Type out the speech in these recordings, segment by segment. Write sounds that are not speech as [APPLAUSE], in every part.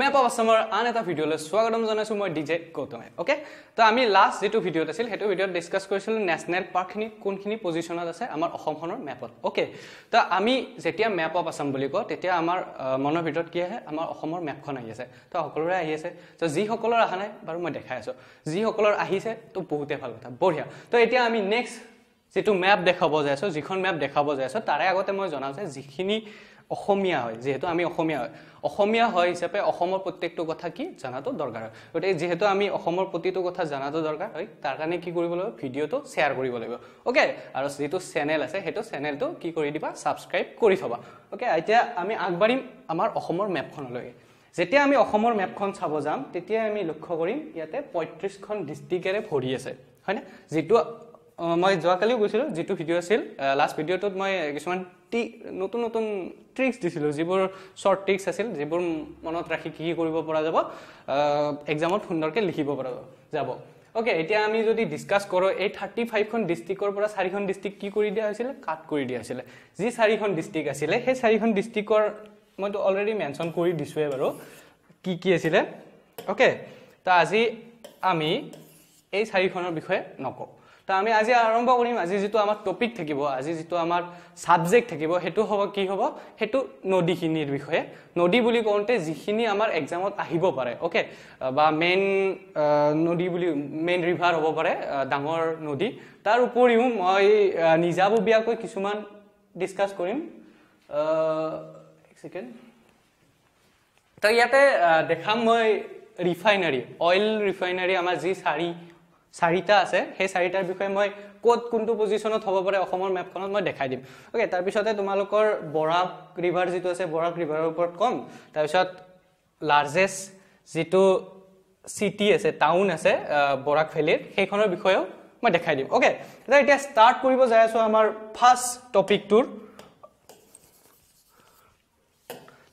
map of আছামৰ আন এটা ভিডিঅ'লৈ স্বাগতম জনাইছোঁ মই ডিজে গৌতমে অ'কে তো আমি লাষ্ট যিটো ভিডিঅ'ত আছিল সেইটো ভিডিঅ'ত ডিছকাছ কৰিছিলোঁ নেশ্যনেল পাৰ্কখিনি কোনখিনি পজিশ্যনত আছে আমাৰ অসমখনৰ মেপত অ'কে তো আমি যেতিয়া মেপ অফ আছাম বুলি কওঁ তেতিয়া আমাৰ মনৰ ভিতৰত কি আহে আমাৰ অসমৰ মেপখন আহি আছে তো সকলোৰে আহি আছে তো যিসকলৰ অহা নাই বাৰু মই দেখাই আছোঁ যিসকলৰ আহিছে তো বহুতেই ভাল কথা বঢ়িয়া তো এতিয়া আমি নেক্সট যিটো মেপ দেখাব যাই আছোঁ যিখন মেপ দেখাব যাই আছোঁ তাৰে আগতে মই জনাওঁ যে যিখিনি অসমীয়া হয় যিহেতু আমি অসমীয়া হয় অসমীয়া হয় হিচাপে অসমৰ প্ৰত্যেকটো কথা কি জনাটো দৰকাৰ হয় গতিকে যিহেতু আমি অসমৰ প্ৰতিটো কথা জনাটো দৰকাৰ হয় তাৰ কাৰণে কি কৰিব লাগিব ভিডিঅ'টো শ্বেয়াৰ কৰিব লাগিব অ'কে আৰু যিটো চেনেল আছে সেইটো চেনেলটো কি কৰি দিবা ছাবস্ক্ৰাইব কৰি থবা অ'কে এতিয়া আমি আগবাঢ়িম আমাৰ অসমৰ মেপখনলৈকে যেতিয়া আমি অসমৰ মেপখন চাব যাম তেতিয়াই আমি লক্ষ্য কৰিম ইয়াতে পঁয়ত্ৰিছখন ডিষ্ট্ৰিক্টেৰে ভৰি আছে হয়নে যিটো মই যোৱাকালিও গৈছিলোঁ যিটো ভিডিঅ' আছিল লাষ্ট ভিডিঅ'টোত মই কিছুমান টি নতুন নতুন ট্ৰিক্স দিছিলোঁ যিবোৰ শ্বৰ্ট ট্ৰিক্স আছিল যিবোৰ মনত ৰাখি কি কি কৰিব পৰা যাব এক্সামত সুন্দৰকৈ লিখিব পৰা যাব অ'কে এতিয়া আমি যদি ডিছকাছ কৰোঁ এই থাৰ্টি ফাইভখন ডিষ্ট্ৰিক্টৰ পৰা চাৰিখন ডিষ্ট্ৰিক্ট কি কৰি দিয়া হৈছিলে কাট কৰি দিয়া হৈছিলে যি চাৰিখন ডিষ্ট্ৰিক্ট আছিলে সেই চাৰিখন ডিষ্ট্ৰিক্টৰ মইতো অলৰেডি মেনশ্যন কৰি দিছোঁৱেই বাৰু কি কি আছিলে অ'কে তো আজি আমি এই চাৰিখনৰ বিষয়ে নকওঁ তো আমি আজি আৰম্ভ কৰিম আজি যিটো আমাৰ টপিক থাকিব আজি যিটো আমাৰ ছাবজেক্ট থাকিব সেইটো হ'ব কি হ'ব সেইটো নদীখিনিৰ বিষয়ে নদী বুলি কওঁতে যিখিনি আমাৰ এক্সামত আহিব পাৰে অ'কে বা মেইন নদী বুলি মেইন ৰিভাৰ হ'ব পাৰে ডাঙৰ নদী তাৰ উপৰিও মই নিজাববীয়াকৈ কিছুমান ডিছকাছ কৰিম ত' ইয়াতে দেখাম মই ৰিফাইনাৰী অইল ৰিফাইনাৰী আমাৰ যি চাৰি চাৰিটা আছে সেই চাৰিটাৰ বিষয়ে মই ক'ত কোনটো পজিশ্যনত হ'ব পাৰে অসমৰ মেপখনত মই দেখাই দিম অ'কে তাৰপিছতে তোমালোকৰ বৰাক ৰিভাৰ যিটো আছে বৰাক ৰিভাৰৰ ওপৰত ক'ম তাৰপিছত লাৰ্জেষ্ট যিটো চিটি আছে টাউন আছে বৰাক ভেলীৰ সেইখনৰ বিষয়েও মই দেখাই দিম অ'কে দাদা এতিয়া ষ্টাৰ্ট কৰিব যাই আছোঁ আমাৰ ফাৰ্ষ্ট টপিকটোৰ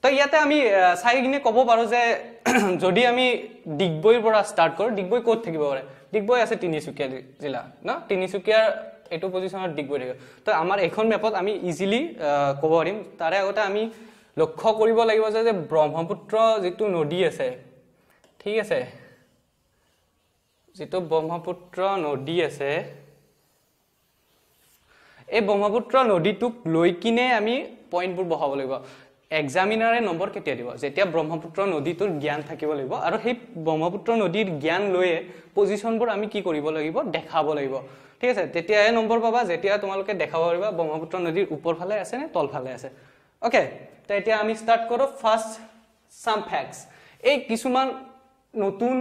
তো ইয়াতে আমি চাই কিনে ক'ব পাৰোঁ যে [CLEARS THROAT] যদি আমি ডিগবৈৰ পৰা ষ্টাৰ্ট কৰোঁ ডিগবৈ ক'ত থাকিব পাৰে ডিগবৈ আছে তিনিচুকীয়া জিলা ন তিনিচুকীয়াৰ এইটো পজিশ্যনত ডিগবৈ থাকিব তো আমাৰ এইখন মেপত আমি ইজিলি ক'ব পাৰিম তাৰে আগতে আমি লক্ষ্য কৰিব লাগিব যে যে ব্ৰহ্মপুত্ৰ যিটো নদী আছে ঠিক আছে যিটো ব্ৰহ্মপুত্ৰ নদী আছে এই ব্ৰহ্মপুত্ৰ নদীটোক লৈ কিনে আমি পইণ্টবোৰ বহাব লাগিব এক্সামিনাৰে নম্বৰ কেতিয়া দিব যেতিয়া ব্ৰহ্মপুত্ৰ নদীটোৰ জ্ঞান থাকিব লাগিব আৰু সেই ব্ৰহ্মপুত্ৰ নদীৰ জ্ঞান লৈয়ে পজিশ্যনবোৰ আমি কি কৰিব লাগিব দেখাব লাগিব ঠিক আছে তেতিয়াহে নম্বৰ পাবা যেতিয়া তোমালোকে দেখাব পাৰিবা ব্ৰহ্মপুত্ৰ নদীৰ ওপৰফালে আছেনে তলফালে আছে অ'কে তে এতিয়া আমি ষ্টাৰ্ট কৰোঁ ফাৰ্ষ্ট চাম ফেক্স এই কিছুমান নতুন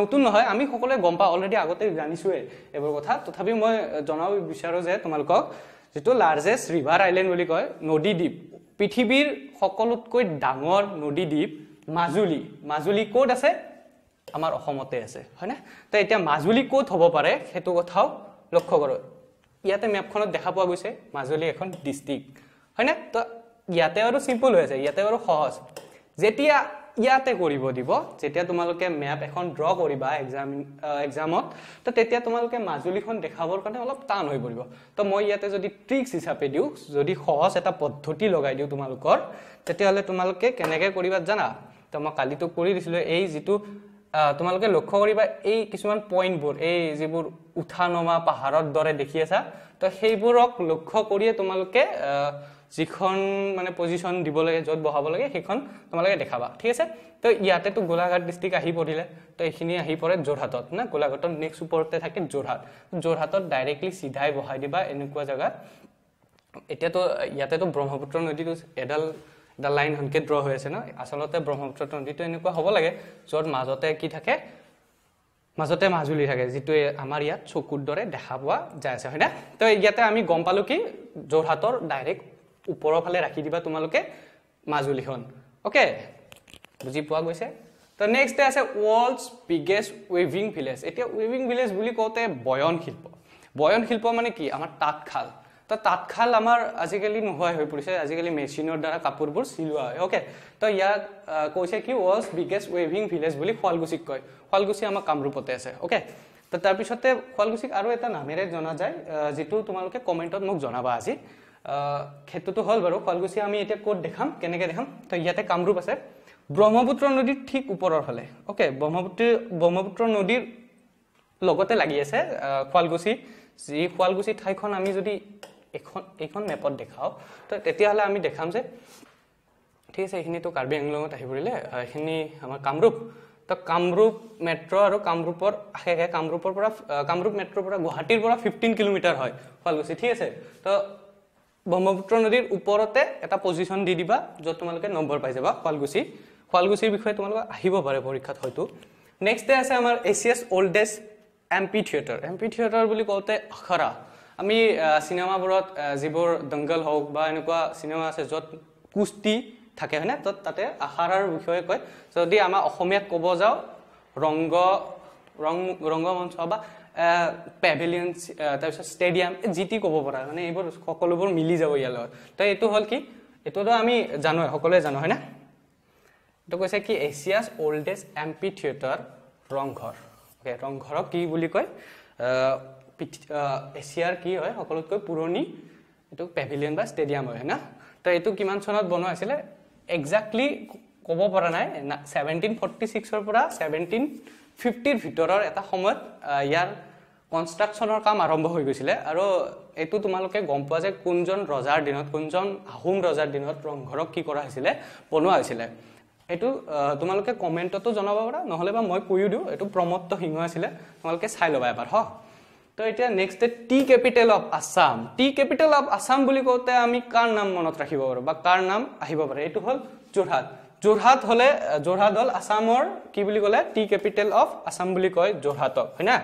নতুন নহয় আমি সকলোৱে গম পাওঁ অলৰেডি আগতে জানিছোৱে এইবোৰ কথা তথাপিও মই জনাব বিচাৰোঁ যে তোমালোকক যিটো লাৰ্জেষ্ট ৰিভাৰ আইলেণ্ড বুলি কয় নদী দ্বীপ পৃথিৱীৰ সকলোতকৈ ডাঙৰ নদী দ্বীপ মাজুলী মাজুলী ক'ত আছে আমাৰ অসমতে আছে হয়নে তো এতিয়া মাজুলী ক'ত হ'ব পাৰে সেইটো কথাও লক্ষ্য কৰোঁ ইয়াতে মেপখনত দেখা পোৱা গৈছে মাজুলী এখন ডিষ্ট্ৰিক্ট হয়নে তো ইয়াতে আৰু চিম্পুল হৈ আছে ইয়াতে আৰু সহজ যেতিয়া ইয়াতে কৰিব দিব যেতিয়া তোমালোকে মেপ এখন ড্ৰ কৰিবা এক্সাম এক্সামত তো তেতিয়া তোমালোকে মাজুলীখন দেখাবৰ কাৰণে অলপ টান হৈ পৰিব তো মই ইয়াতে যদি ট্ৰিক্স হিচাপে দিওঁ যদি সহজ এটা পদ্ধতি লগাই দিওঁ তোমালোকৰ তেতিয়াহ'লে তোমালোকে কেনেকৈ কৰিবা জানা তো মই কালিতো কৰি দিছিলোঁ এই যিটো তোমালোকে লক্ষ্য কৰিবা এই কিছুমান পইণ্টবোৰ এই যিবোৰ উঠা নমা পাহাৰৰ দৰে দেখি আছা তো সেইবোৰক লক্ষ্য কৰিয়ে তোমালোকে যিখন মানে পজিশ্যন দিব লাগে য'ত বহাব লাগে সেইখন তোমালোকে দেখাবা ঠিক আছে তো ইয়াতেতো গোলাঘাট ডিষ্ট্ৰিক্ট আহি পৰিলে তো এইখিনি আহি পৰে যোৰহাটত না গোলাঘাটৰ নেক্সট ওপৰতে থাকে যোৰহাট যোৰহাটত ডাইৰেক্টলি চিধাই বহাই দিবা এনেকুৱা জেগাত এতিয়াতো ইয়াতেতো ব্ৰহ্মপুত্ৰ নদীটো এডাল এডাল লাইন সেনেকৈ ড্ৰ হৈ আছে ন আচলতে ব্ৰহ্মপুত্ৰ নদীটো এনেকুৱা হ'ব লাগে য'ত মাজতে কি থাকে মাজতে মাজুলী থাকে যিটো আমাৰ ইয়াত চকুৰ দৰে দেখা পোৱা যায় আছে হয়নে তো ইয়াতে আমি গম পালোঁ কি যোৰহাটৰ ডাইৰেক্ট ওপৰৰ ফালে ৰাখি দিবা তোমালোকে মাজুলীখন অ'কে বুজি পোৱা গৈছে তো নেক্সট আছে ৱৰ্ল্ডছ বিগেষ্ট ৱেভিং ভিলেজ এতিয়া ৱেভিং ভিলেজ বুলি কওঁতে বয়ন শিল্প বয়ন শিল্প মানে কি আমাৰ তাঁতশাল তো তাঁতশাল আমাৰ আজিকালি নোহোৱাই হৈ পৰিছে আজিকালি মেচিনৰ দ্বাৰা কাপোৰবোৰ চিলোৱা হয় অ'কে তো ইয়াত কৈছে কি ৱৰ্ল্ডছ বিগেষ্ট ৱেভিং ভিলেজ বুলি শুৱালকুছিক কয় শুৱালকুছি আমাৰ কামৰূপতে আছে অ'কে তো তাৰপিছতে শুৱালকুছিক আৰু এটা নামেৰে জনা যায় যিটো তোমালোকে কমেণ্টত মোক জনাবা আজি ক্ষেত্ৰটো হ'ল বাৰু শুৱালকুছি আমি এতিয়া ক'ত দেখাম কেনেকৈ দেখাম তো ইয়াতে কামৰূপ আছে ব্ৰহ্মপুত্ৰ নদীৰ ঠিক ওপৰৰ ফালে অ'কে ব্ৰহ্মপুত্ৰ ব্ৰহ্মপুত্ৰ নদীৰ লগতে লাগি আছে শুৱালকুছি যি শুৱালকুছি ঠাইখন আমি যদি এখন এইখন মেপত দেখাওঁ তো তেতিয়াহ'লে আমি দেখাম যে ঠিক আছে এইখিনিতো কাৰ্বি আংলঙত আহি পৰিলে এইখিনি আমাৰ কামৰূপ তো কামৰূপ মেট্ৰ' আৰু কামৰূপৰ আশে আশে কামৰূপৰ পৰা কামৰূপ মেট্ৰ'ৰ পৰা গুৱাহাটীৰ পৰা ফিফটিন কিলোমিটাৰ হয় শুৱালকুছি ঠিক আছে তো ব্ৰহ্মপুত্ৰ নদীৰ ওপৰতে এটা পজিশ্যন দি দিবা য'ত তোমালোকে নম্বৰ পাই যাবা শুৱালকুছি শুৱালকুছিৰ বিষয়ে তোমালোকে আহিব পাৰে পৰীক্ষাত হয়তো নেক্সট ডে আছে আমাৰ Asia's oldest M P theatre M P theatre বুলি কওঁতে আখৰা আমি চিনেমাবোৰত যিবোৰ দংগল হওক বা এনেকুৱা চিনেমা আছে য'ত কুস্তি থাকে হয়নে ত' তাতে আখাৰাৰ বিষয়ে কয় যদি আমাৰ অসমীয়াত ক'ব যাওঁ ৰংগ ৰং ৰংগমঞ্চ বা পেভেলিয়ন তাৰপিছত ষ্টেডিয়াম যি টি ক'ব পৰা মানে এইবোৰ সকলোবোৰ মিলি যাব ইয়াৰ লগত তো এইটো হ'ল কি এইটোতো আমি জানোৱে সকলোৱে জানো হয়নে এইটো কৈছে কি Asia's oldest M P theatre Rang Ghar okay ৰংঘৰক কি বুলি কয় এছিয়াৰ কি হয় সকলোতকৈ পুৰণি এইটো পেভিলিয়ন বা ষ্টেডিয়াম হয় হয়না তো এইটো কিমান চনত বনোৱা আছিলে একজেক্টলি ক'ব পৰা নাই না ছেভেণ্টিন ফৰ্টি ছিক্সৰ পৰা ছেভেণ্টিন ফিফটিৰ ভিতৰৰ এটা সময়ত ইয়াৰ কনষ্ট্ৰাকশ্যনৰ কাম আৰম্ভ হৈ গৈছিলে আৰু এইটো তোমালোকে গম পোৱা যে কোনজন ৰজাৰ দিনত কোনজন আহোম ৰজাৰ দিনত ৰংঘৰক কি কৰা হৈছিলে বনোৱা হৈছিলে এইটো তোমালোকে কমেণ্টতো জনাব পাৰা নহ'লে বা মই কৈও দিওঁ এইটো প্ৰমত্ত সিংহ আছিলে তোমালোকে চাই ল'বা এবাৰ হ তো এতিয়া next day the capital of Assam the capital of Assam বুলি কওঁতে আমি কাৰ নাম মনত ৰাখিব পাৰোঁ বা কাৰ নাম আহিব পাৰে এইটো হ'ল যোৰহাট যোৰহাট হ'লে যোৰহাট হ'ল আছামৰ কি বুলি ক'লে টি কেপিটেল অফ আছাম বুলি কয় যোৰহাটক হয়নে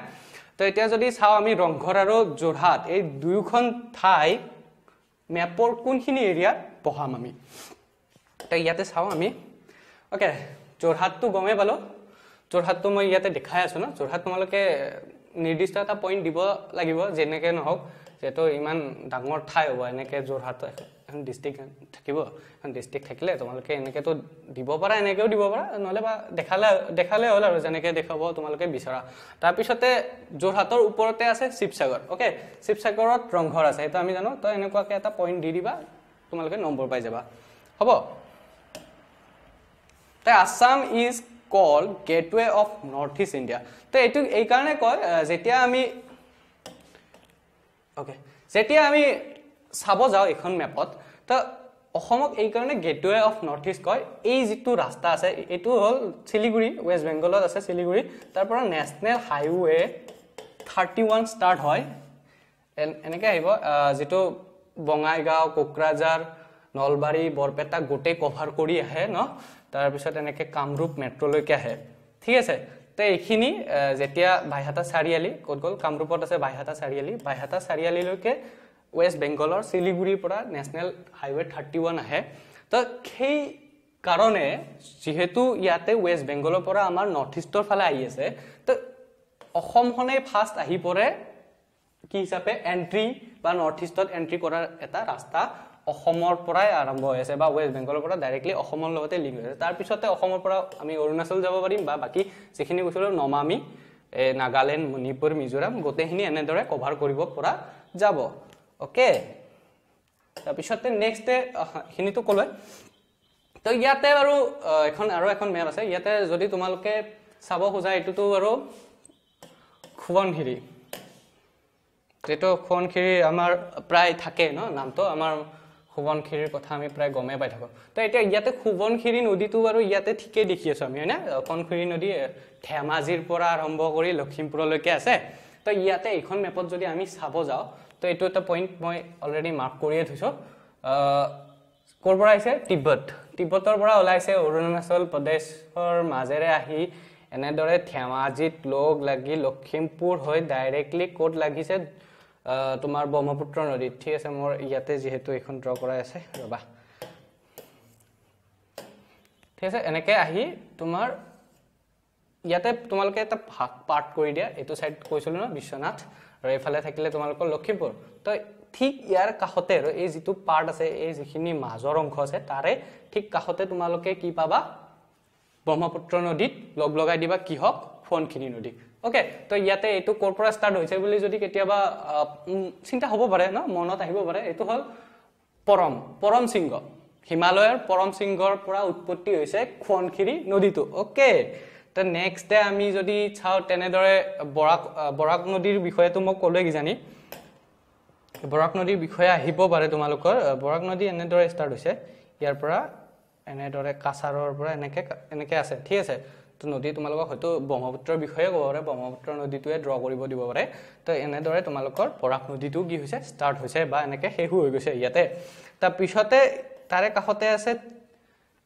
তো এতিয়া যদি চাওঁ আমি ৰংঘৰ আৰু যোৰহাট এই দুয়োখন ঠাই মেপৰ কোনখিনি এৰিয়াত পঢ়াম আমি তো ইয়াতে চাওঁ আমি অ'কে যোৰহাটটো গমে পালোঁ যোৰহাটটো মই ইয়াতে দেখাই আছোঁ ন যোৰহাট তোমালোকে নিৰ্দিষ্ট এটা পইণ্ট দিব লাগিব যেনেকৈ নহওক যিহেতু ইমান ডাঙৰ ঠাই হ'ব এনেকৈ যোৰহাট এখন ডিষ্ট্ৰিক্ট থাকিব এখন ডিষ্ট্ৰিক্ট থাকিলে তোমালোকে এনেকৈতো দিব পাৰা এনেকৈও দিব পাৰা নহ'লে বা দেখালে দেখালে হ'ল আৰু যেনেকৈ দেখাব তোমালোকে বিচৰা তাৰপিছতে যোৰহাটৰ ওপৰতে আছে শিৱসাগৰ অ'কে শিৱসাগৰত ৰংঘৰ আছে সেইটো আমি জানো তই এনেকুৱাকৈ এটা পইণ্ট দি দিবা তোমালোকে নম্বৰ পাই যাবা হ'ব তে Assam is call gateway of north east India তো এইটো এইকাৰণে কয় যেতিয়া আমি অ'কে যেতিয়া আমি চাব যাওঁ এইখন মেপত তো অসমক এইকাৰণে গেটৱে অফ নৰ্থ ইষ্ট কয় এই যিটো ৰাস্তা আছে এইটো হ'ল শিলিগুৰি ৱেষ্ট বেংগলত আছে শিলিগুৰি তাৰ পৰা national highway thirty one start হয় এনেকৈ আহিব যিটো বঙাইগাঁও কোকৰাঝাৰ নলবাৰী বৰপেটা গোটেই কভাৰ কৰি আহে ন তাৰপিছত এনেকৈ কামৰূপ মেট্ৰ'লৈকে আহে ঠিক আছে তে এইখিনি যেতিয়া বাইহাটা চাৰিআলি ক'ত গ'ল কামৰূপত আছে বাইহাটা চাৰিআলি বাইহাটা চাৰিআলিলৈকে ৱেষ্ট বেংগলৰ শিলিগুৰিৰ পৰা নেশ্যনেল হাইৱে থাৰ্টি ওৱান আহে তো সেই কাৰণে যিহেতু ইয়াতে ৱেষ্ট বেংগলৰ পৰা আমাৰ নৰ্থ ইষ্টৰ ফালে আহি আছে তো অসমখনেই ফাৰ্ষ্ট আহি পৰে কি হিচাপে এণ্ট্ৰি বা নৰ্থ ইষ্টত এণ্ট্ৰি কৰাৰ এটা ৰাস্তা অসমৰ পৰাই আৰম্ভ হৈ আছে বা ৱেষ্ট বেংগলৰ পৰা ডাইৰেক্টলি অসমৰ লগতে লিংক হৈ আছে তাৰপিছতে অসমৰ পৰা আমি অৰুণাচল যাব পাৰিম বা বাকী যিখিনি কৈছিলোঁ নমামি নাগালেণ্ড মণিপুৰ মিজোৰাম গোটেইখিনি এনেদৰে কভাৰ কৰিব পৰা যাব ওকে তাৰপিছতে নেক্সট এইখিনিতো ক'লোৱে তো ইয়াতে বাৰু এখন আৰু এখন মেল আছে ইয়াতে যদি তোমালোকে চাব খোজা এইটোতো আৰু খুৱনখিৰি যিটো খুৱনখিৰি আমাৰ প্ৰায় থাকে ন নামটো আমাৰ সোৱণখিৰিৰ কথা আমি প্ৰায় গমে পাই থাকোঁ তো এতিয়া ইয়াতে সোৱণখিৰি নদীটো আৰু ইয়াতে ঠিকেই দেখি আছোঁ আমি হয়নে সোৱণখিৰি নদী ধেমাজিৰ পৰা আৰম্ভ কৰি লখিমপুৰলৈকে আছে তো ইয়াতে এইখন মেপত যদি আমি চাব যাওঁ তো এইটো এটা পইণ্ট মই অলৰেডি মাৰ্ক কৰিয়েই থৈছোঁ ক'ৰ পৰা আহিছে তিব্বত তিব্বতৰ পৰা ওলাইছে অৰুণাচল প্ৰদেশৰ মাজেৰে আহি এনেদৰে ধেমাজিত লগ লাগি লখিমপুৰ হৈ ডাইৰেক্টলি ক'ত লাগিছে তোমাৰ ব্ৰহ্মপুত্ৰ নদীত ঠিক আছে মোৰ ইয়াতে যিহেতু এইখন ড্ৰ কৰাই আছে ৰ'বা ঠিক আছে এনেকৈ আহি তোমাৰ ইয়াতে তোমালোকে এটা ভাগ পাৰ্ট কৰি দিয়া এইটো ছাইড কৈছিলোঁ ন বিশ্বনাথ আৰু এইফালে থাকিলে তোমালোকৰ লখিমপুৰ তো ঠিক ইয়াৰ কাষতে আৰু এই যিটো পাৰ্ট আছে এই যিখিনি মাজৰ অংশ আছে তাৰে ঠিক কাষতে তোমালোকে কি পাবা ব্ৰহ্মপুত্ৰ নদীত লগ লগাই দিবা কি হওক ফোনখিনি নদী অ'কে তো ইয়াতে এইটো ক'ৰ পৰা ষ্টাৰ্ট হৈছে বুলি যদি কেতিয়াবা চিন্তা হ'ব পাৰে ন মনত আহিব পাৰে এইটো হ'ল পৰম পৰম সিংহ হিমালয়ৰ পৰম সিংহৰ পৰা উৎপত্তি হৈছে খোৱনখিৰি নদীটো অ'কে এতিয়া নেক্সট ডে আমি যদি চাওঁ তেনেদৰে বৰাক বৰাক নদীৰ বিষয়েতো মই ক'লোৱে কিজানি বৰাক নদীৰ বিষয়ে আহিব পাৰে তোমালোকৰ বৰাক নদী এনেদৰে ষ্টাৰ্ট হৈছে ইয়াৰ পৰা এনেদৰে কাছাৰৰ পৰা এনেকৈ এনেকৈ আছে ঠিক আছে তো নদী তোমালোকক হয়তো ব্ৰহ্মপুত্ৰৰ বিষয়ে ক'ব পাৰে ব্ৰহ্মপুত্ৰ নদীটোৱে ড্ৰ কৰিব দিব পাৰে তো এনেদৰে তোমালোকৰ বৰাক নদীটো কি হৈছে ষ্টাৰ্ট হৈছে বা এনেকৈ শেষ হৈ গৈছে ইয়াতে তাৰপিছতে তাৰে কাষতে আছে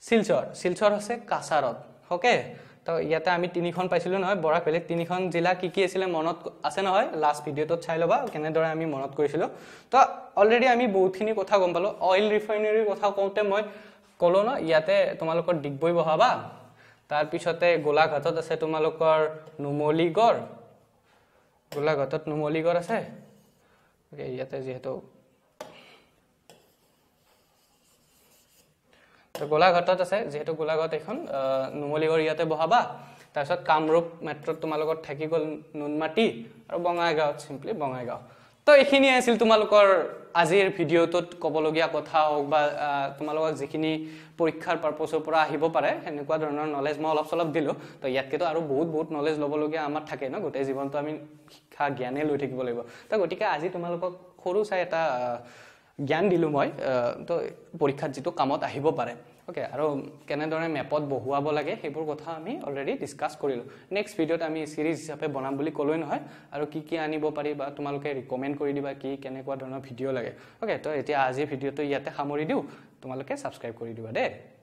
শিলচৰ শিলচৰ হৈছে কাছাৰত অ'কে তো ইয়াতে আমি তিনিখন পাইছিলোঁ নহয় বৰাক ভেলীত তিনিখন জিলা কি কি আছিলে মনত আছে নহয় লাষ্ট ভিডিঅ'টোত চাই ল'বা কেনেদৰে আমি মনত কৰিছিলোঁ তো অলৰেডি আমি বহুতখিনি কথা গম পালোঁ অইল ৰিফাইনেৰীৰ কথা কওঁতে মই ক'লোঁ ন ইয়াতে তোমালোকৰ ডিগবৈ বহাবা তাৰপিছতে গোলাঘাটত আছে তোমালোকৰ নুমলীগড় গোলাঘাটত নুমলীগড় আছে ইয়াতে যিহেতু গোলাঘাটত আছে যিহেতু গোলাঘাট এইখন নুমলীগড় ইয়াতে বহাবা তাৰপিছত কামৰূপ মেট্ৰ'ত তোমালোকৰ থাকি গ'ল নুনমাটি আৰু বঙাইগাঁৱত চিম্পলি বঙাইগাঁও তো এইখিনিয়ে আছিল তোমালোকৰ আজিৰ ভিডিঅ'টোত ক'বলগীয়া কথা হওক বা তোমালোকক যিখিনি পৰীক্ষাৰ পাৰ্পজৰ পৰা আহিব পাৰে সেনেকুৱা ধৰণৰ নলেজ মই অলপ চলপ দিলোঁ তো ইয়াতকৈতো আৰু বহুত বহুত নলেজ ল'বলগীয়া আমাৰ থাকে ন গোটেই জীৱনটো আমি শিক্ষা জ্ঞানেই লৈ থাকিব লাগিব তো গতিকে আজি তোমালোকক সৰু চাই এটা জ্ঞান দিলোঁ মই তো পৰীক্ষাত যিটো কামত আহিব পাৰে অ'কে আৰু কেনেদৰে মেপত বহুৱাব লাগে সেইবোৰ কথা আমি অলৰেডি ডিছকাছ কৰিলোঁ নেক্সট ভিডিঅ'ত আমি ছিৰিজ হিচাপে বনাম বুলি ক'লৈ নহয় আৰু কি কি আনিব পাৰি বা তোমালোকে ৰিকমেণ্ড কৰি দিবা কি কেনেকুৱা ধৰণৰ ভিডিঅ' লাগে অ'কে তো এতিয়া আজিৰ ভিডিঅ'টো ইয়াতে সামৰি দিওঁ তোমালোকে ছাবস্ক্ৰাইব কৰি দিবা দেই